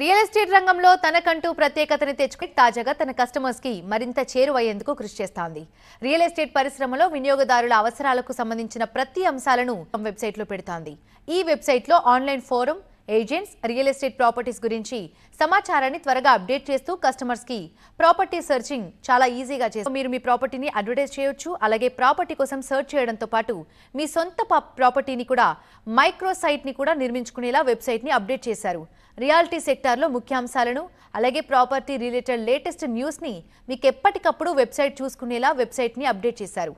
real estate రంగంలో తనకంటూ ప్రత్యేకతని తెచ్చుకుని తాజాగా తన కస్టమర్స్ కి మరింత చేరువయ్యేందుకు కృషి చేస్తోంది రియల్ ఎస్టేట్ పరిశ్రమలో వినియోగదారుల అవసరాలకు సంబంధించిన ప్రతి అంశాలను వెబ్సైట్లో పెడుతోంది ఈ వెబ్సైట్లో online forum agents real estate properties గురించి సమాచారాన్ని త్వరగా అప్డేట్ చేస్తూ కస్టమర్స్ కి ప్రాపర్టీ సెర్చింగ్ చాలా ఈజీగా చేస్తూ మీరు మీ ప్రాపర్టీని అడ్వర్టైజ్ చేయొచ్చు అలాగే ప్రాపర్టీ కోసం సెర్చ్ చేయడంతో పాటు మీ సొంత ప్రాపర్టీని కూడా మైక్రోసైట్ ని కూడా నిర్మించుకునేలా వెబ్సైట్ ని అప్డేట్ చేశారు రియాలిటీ సెక్టార్లో ముఖ్యాంశాలను అలాగే ప్రాపర్టీ రిలేటెడ్ లేటెస్ట్ న్యూస్ని మీకు ఎప్పటికప్పుడు వెబ్సైట్ చూసుకునేలా వెబ్సైట్ ని అప్డేట్ చేశారు